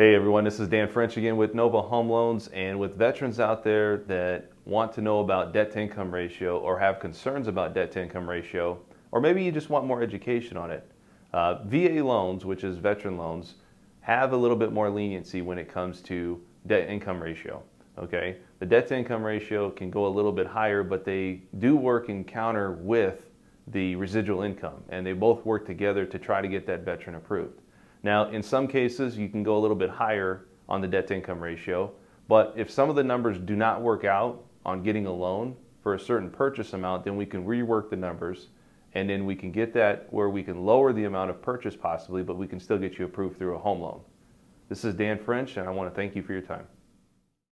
Hey everyone, this is Dan French again with Nova Home Loans and with veterans out there that want to know about debt to income ratio or have concerns about debt to income ratio, or maybe you just want more education on it. Uh, VA loans, which is veteran loans, have a little bit more leniency when it comes to debt income ratio. Okay, the debt to income ratio can go a little bit higher, but they do work in counter with the residual income and they both work together to try to get that veteran approved. Now, in some cases, you can go a little bit higher on the debt to income ratio, but if some of the numbers do not work out on getting a loan for a certain purchase amount, then we can rework the numbers and then we can get that where we can lower the amount of purchase possibly, but we can still get you approved through a home loan. This is Dan French, and I want to thank you for your time.